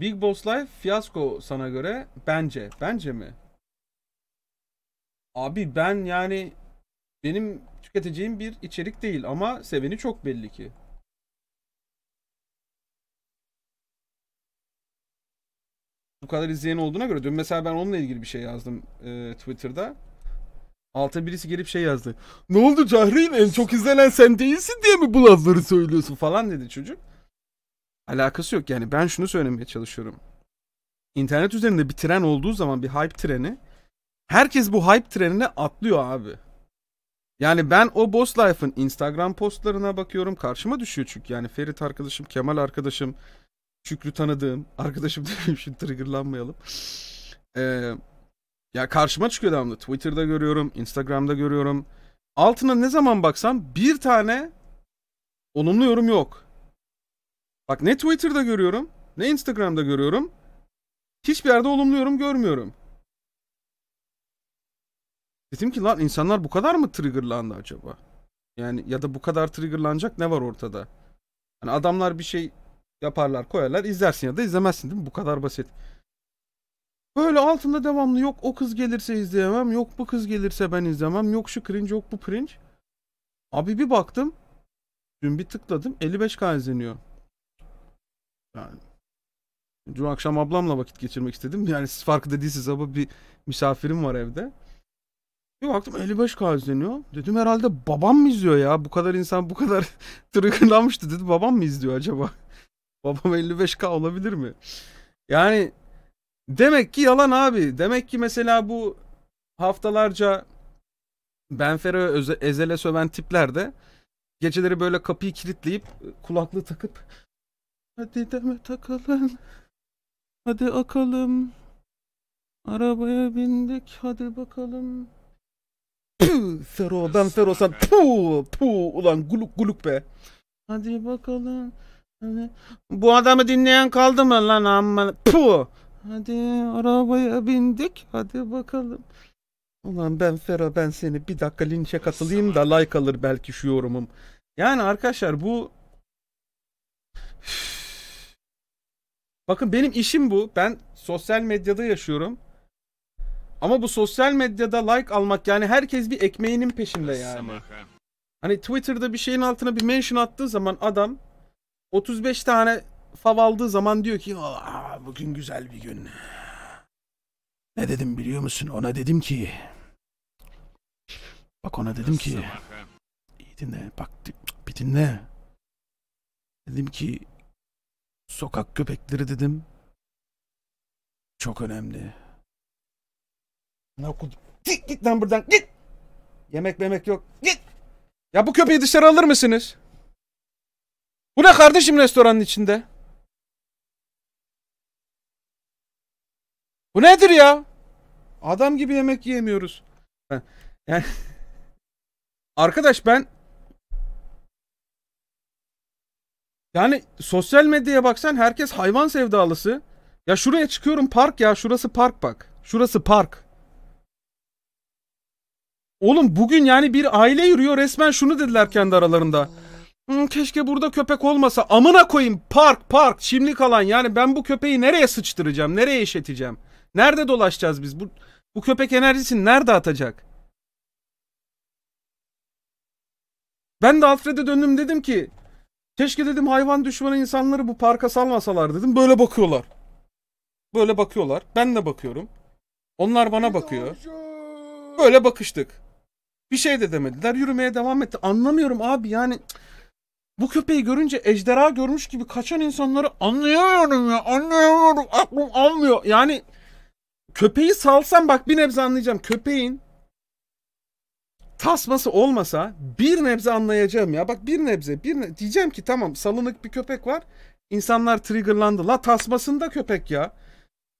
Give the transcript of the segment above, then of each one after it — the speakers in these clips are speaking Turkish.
Big Boss Life fiyasko sana göre bence. Bence mi? Abi ben yani benim tüketeceğim bir içerik değil ama seveni çok belli ki. Bu kadar izleyen olduğuna göre dün mesela ben onunla ilgili bir şey yazdım e, Twitter'da. Alta birisi gelip şey yazdı. Ne oldu Cahri'nin en çok izlenen sen değilsin diye mi bu lafları söylüyorsun falan dedi çocuk alakası yok. Yani ben şunu söylemeye çalışıyorum. İnternet üzerinde bir tren olduğu zaman bir hype treni herkes bu hype trenine atlıyor abi. Yani ben o Boss Life'ın Instagram postlarına bakıyorum. Karşıma düşüyor çünkü. Yani Ferit arkadaşım, Kemal arkadaşım, Şükrü tanıdığım arkadaşım demeyeyim şimdi triggerlanmayalım. Ee, ya karşıma çıkıyor devamlı. Twitter'da görüyorum, Instagram'da görüyorum. Altına ne zaman baksam bir tane olumlu yorum yok. Bak ne Twitter'da görüyorum, ne Instagram'da görüyorum. Hiçbir yerde olumluyorum, görmüyorum. Dedim ki lan insanlar bu kadar mı triggerlandı acaba? Yani ya da bu kadar triggerlanacak ne var ortada? Yani adamlar bir şey yaparlar, koyarlar, izlersin ya da izlemezsin değil mi? Bu kadar basit. Böyle altında devamlı yok o kız gelirse izleyemem, yok bu kız gelirse ben izlemem, yok şu cringe, yok bu cringe. Abi bir baktım, dün bir tıkladım 55k izleniyor. Yani, dün akşam ablamla vakit geçirmek istedim. Yani siz farkında değilsiniz ama bir misafirim var evde. Bir baktım 55K izleniyor. Dedim herhalde babam mı izliyor ya? Bu kadar insan bu kadar tırgınlanmıştı dedi. Babam mı izliyor acaba? babam 55K olabilir mi? Yani demek ki yalan abi. Demek ki mesela bu haftalarca Benfer'e ezele söven tipler de geceleri böyle kapıyı kilitleyip kulaklığı takıp Hadi deme takalım. Hadi akalım. Arabaya bindik hadi bakalım. Püh, Sero ben Sero sen puh puh ulan guluk guluk be. Hadi bakalım. Hadi. Bu adamı dinleyen kaldı mı lan amma puh. Hadi arabaya bindik hadi bakalım. Ulan ben Fero ben seni bir dakika linçe katılayım da like alır belki şu yorumum. Yani arkadaşlar bu Bakın benim işim bu. Ben sosyal medyada yaşıyorum. Ama bu sosyal medyada like almak yani herkes bir ekmeğinin peşinde yani. Hani Twitter'da bir şeyin altına bir mention attığı zaman adam 35 tane fav aldığı zaman diyor ki bugün güzel bir gün. Ne dedim biliyor musun? Ona dedim ki Bak ona dedim ki iyi dinle bak bir dinle. Dedim ki Sokak köpekleri dedim. Çok önemli. Ne okudum? Git git lan buradan git. Yemek yemek yok. Git. Ya bu köpeği dışarı alır mısınız? Bu ne kardeşim restoranın içinde? Bu nedir ya? Adam gibi yemek yiyemiyoruz. Yani arkadaş ben Yani sosyal medyaya baksan herkes hayvan sevdalısı. Ya şuraya çıkıyorum park ya. Şurası park bak. Şurası park. Oğlum bugün yani bir aile yürüyor resmen şunu dediler kendi aralarında. Hmm, keşke burada köpek olmasa. Amına koyayım park park çimlik alan yani ben bu köpeği nereye sıçtıracağım? Nereye işleteceğim? Nerede dolaşacağız biz? Bu, bu köpek enerjisini nerede atacak? Ben de Alfred'e döndüm dedim ki Keşke dedim hayvan düşmanı insanları bu parka salmasalar dedim. Böyle bakıyorlar. Böyle bakıyorlar. Ben de bakıyorum. Onlar bana bakıyor. Böyle bakıştık. Bir şey de demediler. Yürümeye devam etti. Anlamıyorum abi yani. Bu köpeği görünce ejderha görmüş gibi kaçan insanları anlayamıyorum ya. Anlayamıyorum. Aklım almıyor. Yani köpeği salsam bak bir nebze anlayacağım. Köpeğin tasması olmasa bir nebze anlayacağım ya. Bak bir nebze bir ne... diyeceğim ki tamam salınık bir köpek var. İnsanlar triggerlandı. La tasmasında köpek ya.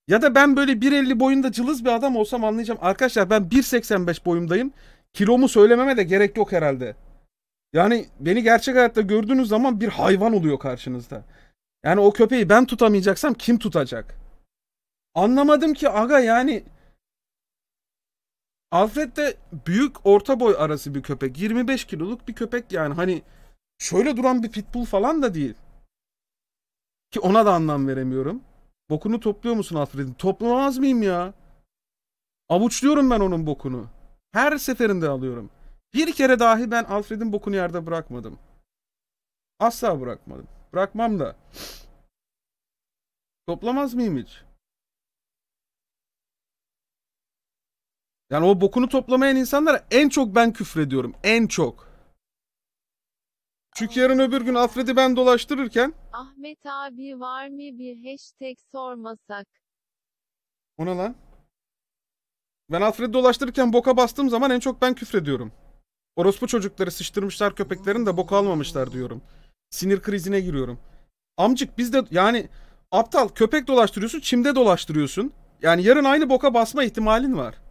Ya da ben böyle 1.50 boyunda cılız bir adam olsam anlayacağım. Arkadaşlar ben 1.85 boyumdayım. Kilomu söylememe de gerek yok herhalde. Yani beni gerçek hayatta gördüğünüz zaman bir hayvan oluyor karşınızda. Yani o köpeği ben tutamayacaksam kim tutacak? Anlamadım ki aga yani Alfred de büyük orta boy arası bir köpek. 25 kiloluk bir köpek yani hani şöyle duran bir pitbull falan da değil. Ki ona da anlam veremiyorum. Bokunu topluyor musun Alfred'in? Toplamaz mıyım ya? Avuçluyorum ben onun bokunu. Her seferinde alıyorum. Bir kere dahi ben Alfred'in bokunu yerde bırakmadım. Asla bırakmadım. Bırakmam da. Toplamaz mıyım hiç? Yani o bokunu toplamayan insanlara en çok ben küfrediyorum. En çok. Çünkü yarın öbür gün Afred'i ben dolaştırırken Ahmet abi var mı bir hashtag sormasak? O ne lan? Ben Afre'di dolaştırırken boka bastığım zaman en çok ben küfrediyorum. Orospu çocukları sıçtırmışlar köpeklerin de boka almamışlar diyorum. Sinir krizine giriyorum. Amcık biz de yani aptal köpek dolaştırıyorsun çimde dolaştırıyorsun. Yani yarın aynı boka basma ihtimalin var.